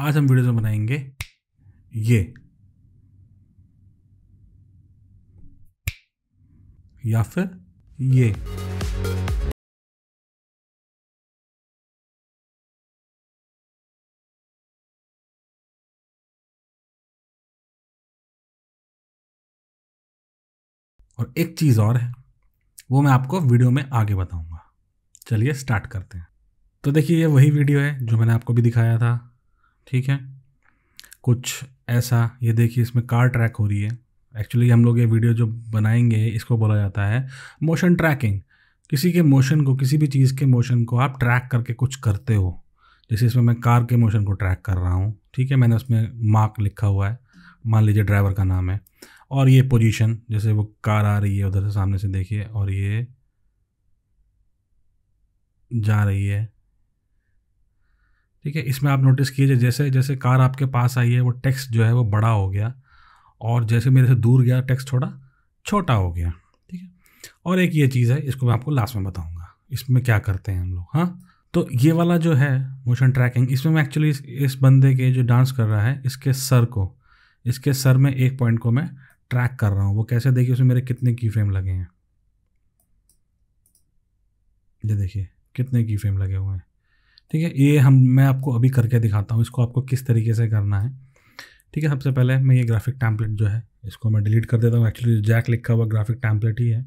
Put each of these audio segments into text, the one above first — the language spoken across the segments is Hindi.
आज हम वीडियो में बनाएंगे ये या फिर ये और एक चीज़ और है वो मैं आपको वीडियो में आगे बताऊंगा चलिए स्टार्ट करते हैं तो देखिए ये वही वीडियो है जो मैंने आपको भी दिखाया था ठीक है कुछ ऐसा ये देखिए इसमें कार ट्रैक हो रही है एक्चुअली हम लोग ये वीडियो जो बनाएंगे इसको बोला जाता है मोशन ट्रैकिंग किसी के मोशन को किसी भी चीज़ के मोशन को आप ट्रैक करके कुछ करते हो जैसे इसमें मैं कार के मोशन को ट्रैक कर रहा हूँ ठीक है मैंने उसमें मार्क लिखा हुआ है मान लीजिए ड्राइवर का नाम है और ये पोजीशन जैसे वो कार आ रही है उधर से सामने से देखिए और ये जा रही है ठीक है इसमें आप नोटिस कीजिए जैसे जैसे कार आपके पास आई है वो टैक्स जो है वो बड़ा हो गया और जैसे मेरे से दूर गया टैक्स थोड़ा छोटा हो गया ठीक है और एक ये चीज़ है इसको मैं आपको लास्ट में बताऊँगा इसमें क्या करते हैं हम लोग हाँ तो ये वाला जो है मोशन ट्रैकिंग इसमें मैं एक्चुअली इस, इस बंदे के जो डांस कर रहा है इसके सर को इसके सर में एक पॉइंट को मैं ट्रैक कर रहा हूँ वो कैसे देखिए उसमें मेरे कितने की फ्रेम लगे हैं ये देखिए कितने की फ्रेम लगे हुए हैं ठीक है ये हम मैं आपको अभी करके दिखाता हूँ इसको आपको किस तरीके से करना है ठीक है सबसे पहले मैं ये ग्राफिक टैम्पलेट जो है इसको मैं डिलीट कर देता हूँ एक्चुअली जैक लिखा हुआ ग्राफिक टैम्पलेट ही है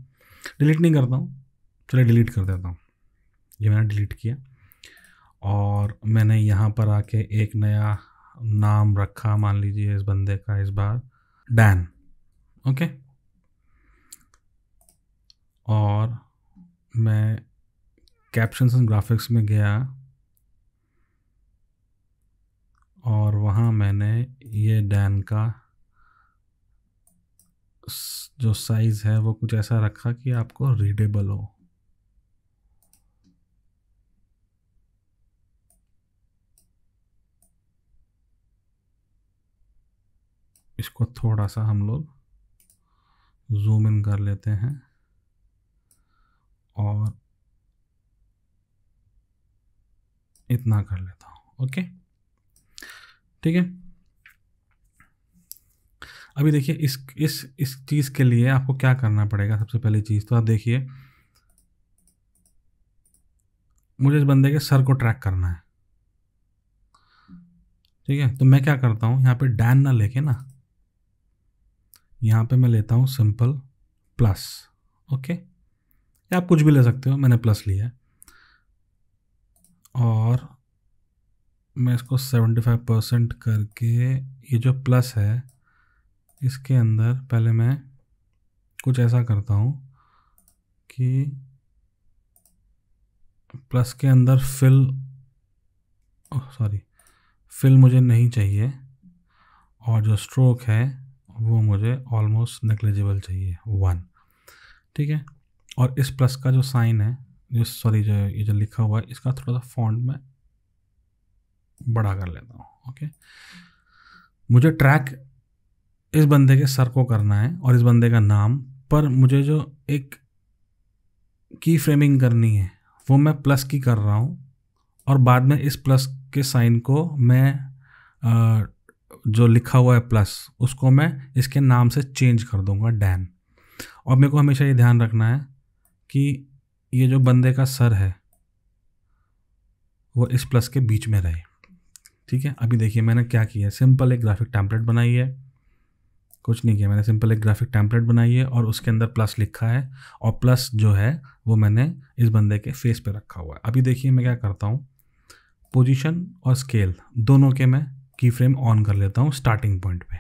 डिलीट नहीं करता हूँ चलिए डिलीट कर देता हूँ ये मैंने डिलीट किया और मैंने यहाँ पर आके एक नया नाम रखा मान लीजिए इस बंदे का इस बार डैन ओके और मैं कैप्शंस एंड ग्राफिक्स में गया और वहाँ मैंने ये डैन का जो साइज़ है वो कुछ ऐसा रखा कि आपको रीडेबल हो इसको थोड़ा सा हम लोग जूम इन कर लेते हैं और इतना कर लेता हूँ ओके ठीक है अभी देखिए इस इस इस चीज़ के लिए आपको क्या करना पड़ेगा सबसे पहली चीज़ तो आप देखिए मुझे इस बंदे के सर को ट्रैक करना है ठीक है तो मैं क्या करता हूँ यहाँ पे डैन ना लेके ना यहाँ पे मैं लेता हूँ सिंपल प्लस ओके या आप कुछ भी ले सकते हो मैंने प्लस लिया है और मैं इसको सेवेंटी फाइव परसेंट करके ये जो प्लस है इसके अंदर पहले मैं कुछ ऐसा करता हूँ कि प्लस के अंदर फिल सॉरी फिल मुझे नहीं चाहिए और जो स्ट्रोक है वो मुझे ऑलमोस्ट नेग्लिजिबल चाहिए वन ठीक है और इस प्लस का जो साइन है जो सॉरी जो ये जो लिखा हुआ है इसका थोड़ा सा फॉन्ट में बड़ा कर लेता हूँ ओके मुझे ट्रैक इस बंदे के सर को करना है और इस बंदे का नाम पर मुझे जो एक की फ्रेमिंग करनी है वो मैं प्लस की कर रहा हूँ और बाद में इस प्लस के साइन को मैं जो लिखा हुआ है प्लस उसको मैं इसके नाम से चेंज कर दूंगा डैन और मेरे को हमेशा ये ध्यान रखना है कि ये जो बंदे का सर है वो इस प्लस के बीच में रहे ठीक है अभी देखिए मैंने क्या किया है सिंपल एक ग्राफिक टैम्पलेट बनाई है कुछ नहीं किया मैंने सिंपल एक ग्राफिक टैम्पलेट बनाई है और उसके अंदर प्लस लिखा है और प्लस जो है वो मैंने इस बंदे के फेस पे रखा हुआ है अभी देखिए मैं क्या करता हूँ पोजीशन और स्केल दोनों के मैं की फ्रेम ऑन कर लेता हूँ स्टार्टिंग पॉइंट पे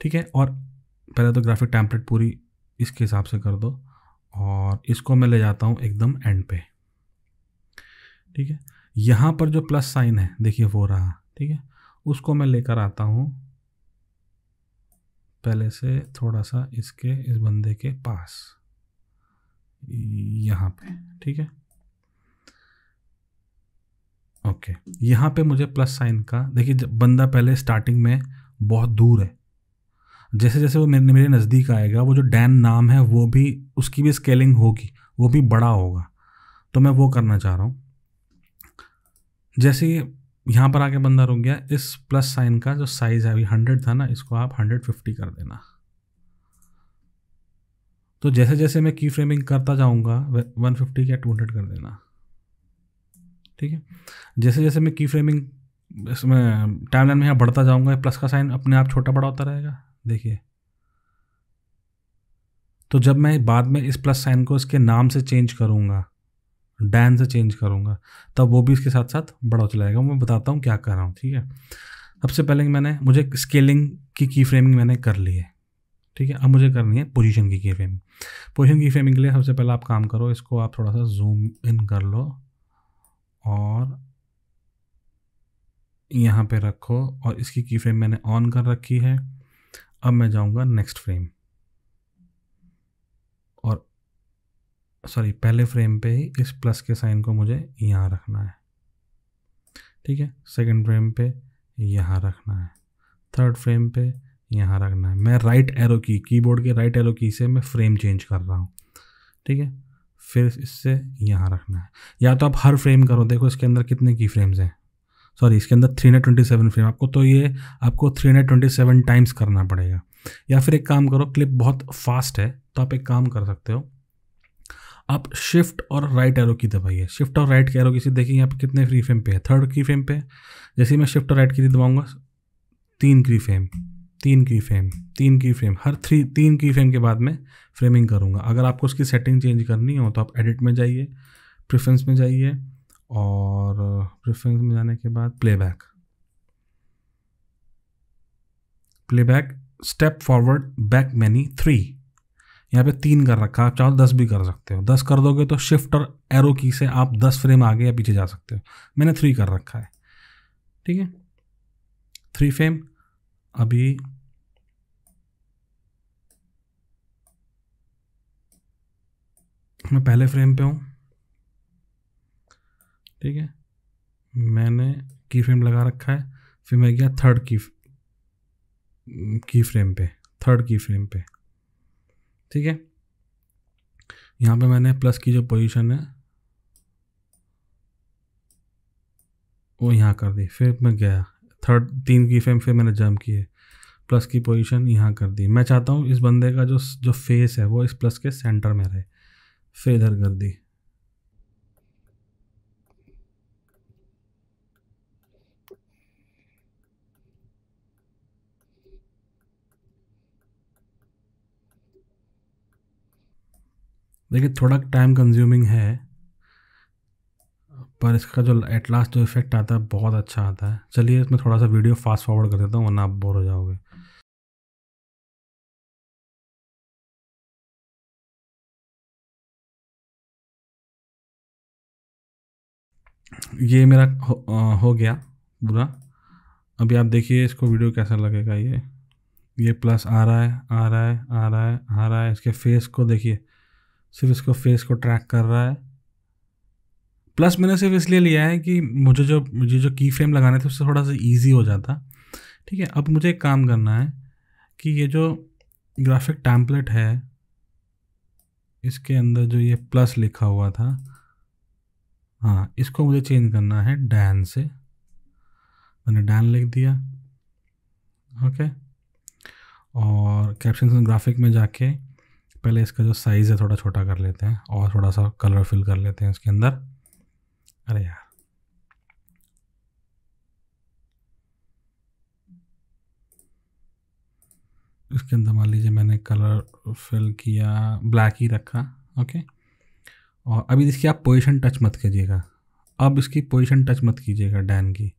ठीक है और पहले तो ग्राफिक टैम्पलेट पूरी इसके हिसाब से कर दो और इसको मैं ले जाता हूँ एकदम एंड पे ठीक है यहाँ पर जो प्लस साइन है देखिए वो रहा ठीक है उसको मैं लेकर आता हूँ पहले से थोड़ा सा इसके इस बंदे के पास यहाँ पे ठीक है ओके यहाँ पे मुझे प्लस साइन का देखिए बंदा पहले स्टार्टिंग में बहुत दूर है जैसे जैसे वो मेरे मेरे नज़दीक आएगा वो जो डैन नाम है वो भी उसकी भी स्केलिंग होगी वो भी बड़ा होगा तो मैं वो करना चाह रहा हूँ जैसे यहाँ पर आके बंदा रुक गया इस प्लस साइन का जो साइज है अभी हंड्रेड था ना इसको आप हंड्रेड फिफ्टी कर देना तो जैसे जैसे मैं की फ्रेमिंग करता जाऊँगा वन फिफ्टी या टू हंड्रेड कर देना ठीक है जैसे जैसे मैं की फ्रेमिंग इसमें टाइम लाइन में यहाँ बढ़ता जाऊँगा प्लस का साइन अपने आप छोटा बड़ा होता रहेगा देखिए तो जब मैं बाद में इस प्लस साइन को इसके नाम से चेंज करूँगा डैन से चेंज करूँगा तब वो भी इसके साथ साथ बड़ा चलाएगा मैं बताता हूँ क्या कर रहा हूँ ठीक है सबसे पहले मैंने मुझे स्केलिंग की की फ्रेमिंग मैंने कर ली है ठीक है अब मुझे करनी है पोजीशन की की फ्रेमिंग पोजीशन की फ्रेमिंग के लिए सबसे पहले आप काम करो इसको आप थोड़ा सा जूम इन कर लो और यहाँ पे रखो और इसकी की फ्रेम मैंने ऑन कर रखी है अब मैं जाऊँगा नेक्स्ट फ्रेम सॉरी पहले फ्रेम पे ही इस प्लस के साइन को मुझे यहाँ रखना है ठीक है सेकंड फ्रेम पे यहाँ रखना है थर्ड फ्रेम पे यहाँ रखना है मैं राइट एरो की कीबोर्ड के राइट एरो की से मैं फ्रेम चेंज कर रहा हूँ ठीक है फिर इससे यहाँ रखना है या तो आप हर फ्रेम करो देखो इसके अंदर कितने की फ्रेम्स हैं सॉरी इसके अंदर three hundred twenty seven frame आपको तो ये आपको three hundred twenty seven times करना पड़ेगा या फिर एक काम करो क्लिप बहुत फास्ट है तो आप एक काम कर सकते हो आप शिफ्ट और राइट एरो की दबाइए शिफ्ट और राइट एरो की से देखिए यहाँ पे कितने फ्री फ्रेम पे है थर्ड की फ्रेम पे जैसे ही मैं शिफ्ट और राइट की दबाऊंगा तीन की फ्रेम तीन की फ्रेम तीन की फ्रेम हर थ्री तीन की फ्रेम के बाद मैं फ्रेमिंग करूँगा अगर आपको उसकी सेटिंग चेंज करनी हो तो आप एडिट में जाइए प्रेफरेंस में जाइए और प्रेफरेंस में जाने के बाद playback playback step forward back many three यहाँ पे तीन कर रखा आप चाहो तो दस भी कर सकते हो दस कर दोगे तो शिफ्ट और एरो की से आप दस फ्रेम आगे या पीछे जा सकते हो मैंने थ्री कर रखा है ठीक है थ्री फ्रेम अभी मैं पहले फ्रेम पे हूँ ठीक है मैंने की फ्रेम लगा रखा है फिर मैं गया थर्ड की की फ्रेम पे थर्ड की फ्रेम पे ठीक है यहाँ पे मैंने प्लस की जो पोजीशन है वो यहाँ कर दी फिर मैं गया थर्ड तीन की फ्रेम फिर मैंने जंप किए प्लस की पोजीशन यहाँ कर दी मैं चाहता हूँ इस बंदे का जो जो फेस है वो इस प्लस के सेंटर में रहे फिर इधर कर दी देखिए थोड़ा टाइम कंज्यूमिंग है पर इसका जो एट लास्ट जो इफ़ेक्ट आता है बहुत अच्छा आता है चलिए इसमें थोड़ा सा वीडियो फास्ट फॉरवर्ड कर देता हूँ वरना आप बोर हो जाओगे ये मेरा हो, आ, हो गया पूरा अभी आप देखिए इसको वीडियो कैसा लगेगा ये ये प्लस आ रहा है आ रहा है आ रहा है आ रहा है इसके फेस को देखिए सिर्फ इसको फेस को ट्रैक कर रहा है प्लस मैंने सिर्फ इसलिए लिया है कि मुझे जो मुझे जो की फ्रेम लगाने थे उससे थोड़ा सा ईजी हो जाता ठीक है अब मुझे एक काम करना है कि ये जो ग्राफिक टैम्पलेट है इसके अंदर जो ये प्लस लिखा हुआ था हाँ इसको मुझे चेंज करना है डैन से मैंने डैन लिख दिया ओके और कैप्शन ग्राफिक में जाके पहले इसका जो साइज़ है थोड़ा छोटा कर लेते हैं और थोड़ा सा कलर फिल कर लेते हैं इसके अंदर अरे यार इसके अंदर मान लीजिए मैंने कलर फिल किया ब्लैक ही रखा ओके और अभी इसकी आप पोजीशन टच मत कीजिएगा अब इसकी पोजीशन टच मत कीजिएगा डैन की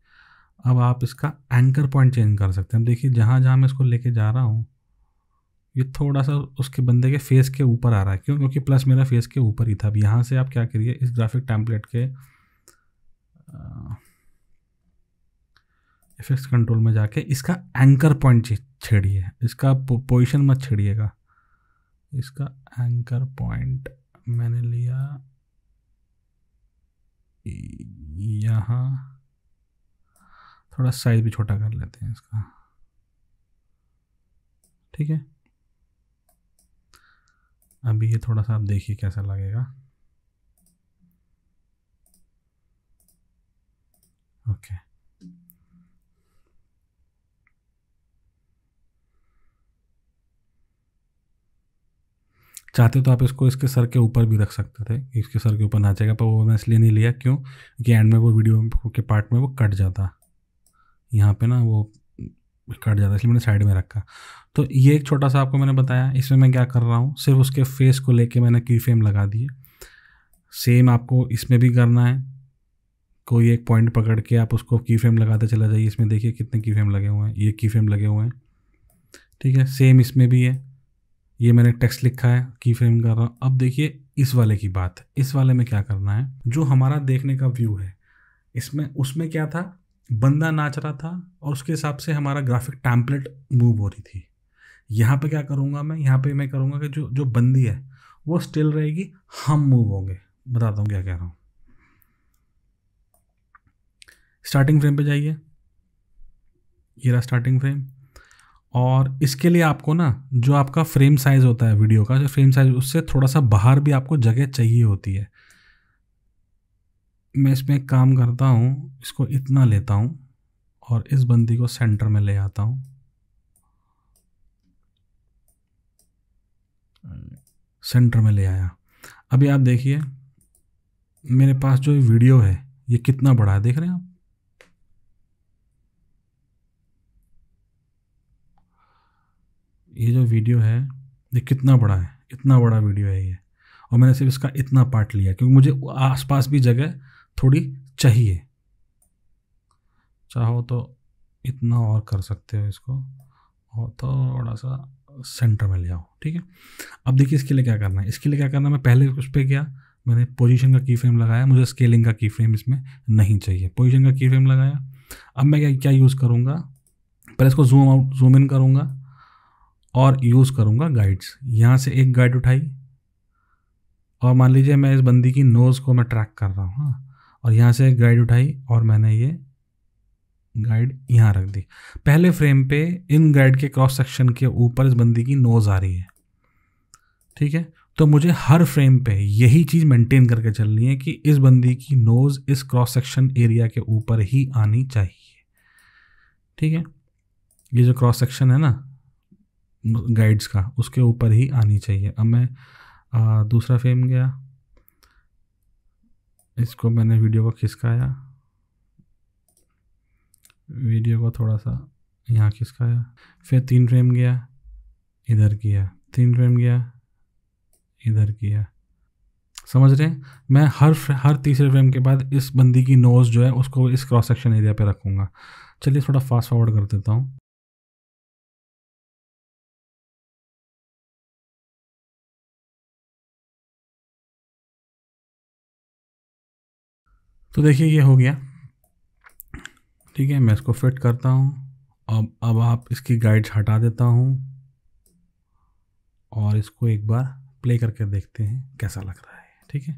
अब आप इसका एंकर पॉइंट चेंज कर सकते हैं देखिए जहाँ जहाँ मैं इसको लेके जा रहा हूँ ये थोड़ा सा उसके बंदे के फेस के ऊपर आ रहा है क्यों क्योंकि प्लस मेरा फेस के ऊपर ही था अब यहाँ से आप क्या करिए इस ग्राफिक टैम्पलेट के इफेक्ट्स कंट्रोल में जाके इसका एंकर पॉइंट छेड़िए इसका पोजिशन मत छेड़िएगा इसका एंकर पॉइंट मैंने लिया यहाँ थोड़ा साइज भी छोटा कर लेते हैं इसका ठीक है अभी ये थोड़ा सा आप देखिए कैसा लगेगा ओके चाहते तो आप इसको इसके सर के ऊपर भी रख सकते थे इसके सर के ऊपर नाचेगा पर वो मैं इसलिए नहीं लिया क्यों क्योंकि एंड में वो वीडियो के पार्ट में वो कट जाता यहाँ पे ना वो कट जाता है इसलिए मैंने साइड में रखा तो ये एक छोटा सा आपको मैंने बताया इसमें मैं क्या कर रहा हूँ सिर्फ उसके फेस को लेके मैंने की फ्रेम लगा दिए सेम आपको इसमें भी करना है कोई एक पॉइंट पकड़ के आप उसको की फ्रेम लगाते चला जाइए इसमें देखिए कितने की फ्रेम लगे हुए हैं ये की फ्रेम लगे हुए हैं ठीक है सेम इसमें भी है ये मैंने टेक्स्ट लिखा है की फ्रेम कर रहा हूँ अब देखिए इस वाले की बात इस वाले में क्या करना है जो हमारा देखने का व्यू है इसमें उसमें क्या था बंदा नाच रहा था और उसके हिसाब से हमारा ग्राफिक टैम्पलेट मूव हो रही थी यहाँ पे क्या करूँगा मैं यहाँ पे मैं करूँगा कि जो जो बंदी है वो स्टिल रहेगी हम मूव होंगे बताता हूँ क्या कह रहा हूँ स्टार्टिंग फ्रेम पे जाइए ये रहा स्टार्टिंग फ्रेम और इसके लिए आपको ना जो आपका फ्रेम साइज़ होता है वीडियो का जो फ्रेम साइज़ उससे थोड़ा सा बाहर भी आपको जगह चाहिए होती है मैं इसमें काम करता हूँ इसको इतना लेता हूँ और इस बंदी को सेंटर में ले आता हूँ सेंटर में ले आया अभी आप देखिए मेरे पास जो वीडियो है ये कितना बड़ा है देख रहे हैं आप ये जो वीडियो है ये कितना बड़ा है इतना बड़ा वीडियो है ये और मैंने सिर्फ इसका इतना पार्ट लिया क्योंकि मुझे आसपास भी जगह थोड़ी चाहिए चाहो तो इतना और कर सकते हो इसको और थोड़ा सा सेंटर में ले आओ ठीक है अब देखिए इसके लिए क्या करना है इसके लिए क्या करना है मैं पहले उस पर गया मैंने पोजीशन का की फ्रेम लगाया मुझे स्केलिंग का की फ्रेम इसमें नहीं चाहिए पोजीशन का की फ्रेम लगाया अब मैं क्या क्या यूज़ करूँगा पहले इसको जूम आउट जूम इन करूँगा और यूज़ करूँगा गाइड्स यहाँ से एक गाइड उठाई और मान लीजिए मैं इस बंदी की नोज़ को मैं ट्रैक कर रहा हूँ हाँ और यहाँ से गाइड उठाई और मैंने ये गाइड यहाँ रख दी पहले फ्रेम पे इन गाइड के क्रॉस सेक्शन के ऊपर इस बंदी की नोज़ आ रही है ठीक है तो मुझे हर फ्रेम पे यही चीज़ मेंटेन करके चलनी है कि इस बंदी की नोज़ इस क्रॉस सेक्शन एरिया के ऊपर ही आनी चाहिए ठीक है ये जो क्रॉस सेक्शन है ना गाइड्स का उसके ऊपर ही आनी चाहिए अब मैं आ, दूसरा फ्रेम गया इसको मैंने वीडियो को खिसकाया वीडियो को थोड़ा सा यहाँ खिसकाया फिर तीन फ्रेम गया इधर किया तीन फ्रेम गया इधर किया समझ रहे हैं मैं हर हर तीसरे फ्रेम के बाद इस बंदी की नोज़ जो है उसको इस क्रॉस सेक्शन एरिया पे रखूँगा चलिए थोड़ा फास्ट फॉरवर्ड कर देता हूँ तो देखिए ये हो गया ठीक है मैं इसको फिट करता हूँ अब अब आप इसकी गाइड्स हटा देता हूँ और इसको एक बार प्ले करके देखते हैं कैसा लग रहा है ठीक है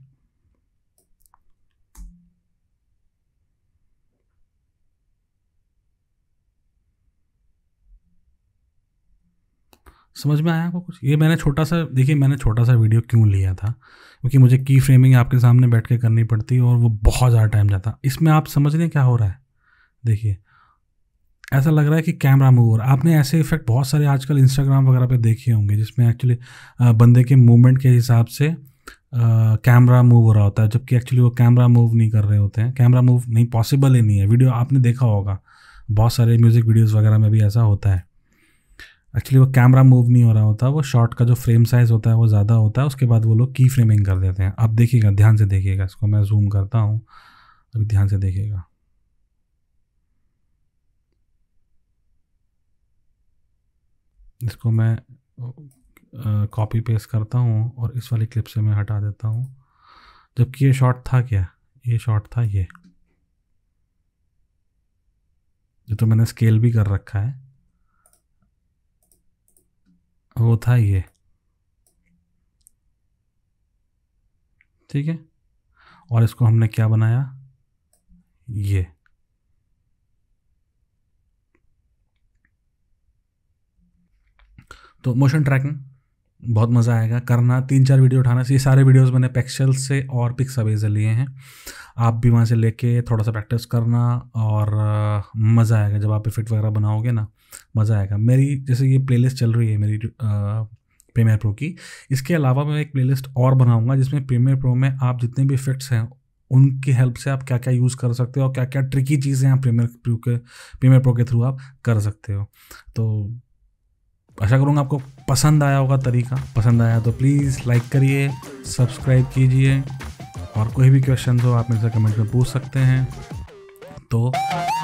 समझ में आया आपको कुछ ये मैंने छोटा सा देखिए मैंने छोटा सा वीडियो क्यों लिया था क्योंकि मुझे की फ्रेमिंग आपके सामने बैठ के करनी पड़ती और वो बहुत ज़्यादा टाइम जाता इसमें आप समझ रहे हैं क्या हो रहा है देखिए ऐसा लग रहा है कि कैमरा मूव हो रहा है आपने ऐसे इफेक्ट बहुत सारे आजकल इंस्टाग्राम वगैरह पे देखे होंगे जिसमें एक्चुअली बंदे के मूवमेंट के हिसाब से कैमरा मूव हो रहा होता है जबकि एक्चुअली वो कैमरा मूव नहीं कर रहे होते हैं कैमरा मूव नहीं पॉसिबल ही नहीं है वीडियो आपने देखा होगा बहुत सारे म्यूज़िक वीडियोज़ वगैरह में भी ऐसा होता है एक्चुअली वो कैमरा मूव नहीं हो रहा होता वो शॉट का जो फ्रेम साइज़ होता है वो ज़्यादा होता है उसके बाद वो लोग की फ्रेमिंग कर देते हैं आप देखिएगा ध्यान से देखिएगा इसको मैं जूम करता हूँ अभी ध्यान से देखिएगा इसको मैं कॉपी पेस्ट करता हूँ और इस वाली क्लिप से मैं हटा देता हूँ जबकि ये शॉट था क्या ये शॉट था ये ये तो मैंने स्केल भी कर रखा है वो था ये ठीक है और इसको हमने क्या बनाया ये तो मोशन ट्रैकिंग बहुत मज़ा आएगा करना तीन चार वीडियो उठाना ये सारे वीडियोस मैंने पेक्सल से और पिक्स लिए हैं आप भी वहाँ से लेके थोड़ा सा प्रैक्टिस करना और मज़ा आएगा जब आप इफेक्ट वगैरह बनाओगे ना मज़ा आएगा मेरी जैसे ये प्लेलिस्ट चल रही है मेरी प्रीमियर प्रो की इसके अलावा मैं एक प्लेलिस्ट और बनाऊंगा जिसमें प्रीमियर प्रो में आप जितने भी इफेक्ट्स हैं उनकी हेल्प से आप क्या क्या यूज़ कर सकते हो और क्या क्या ट्रिकी चीज़ें आप प्रीमियर प्रो के प्रीमियर प्रो के थ्रू आप कर सकते हो तो आशा करूँगा आपको पसंद आया होगा तरीका पसंद आया तो प्लीज़ लाइक करिए सब्सक्राइब कीजिए और कोई भी क्वेश्चन हो आप मेरे से कमेंट में पूछ सकते हैं तो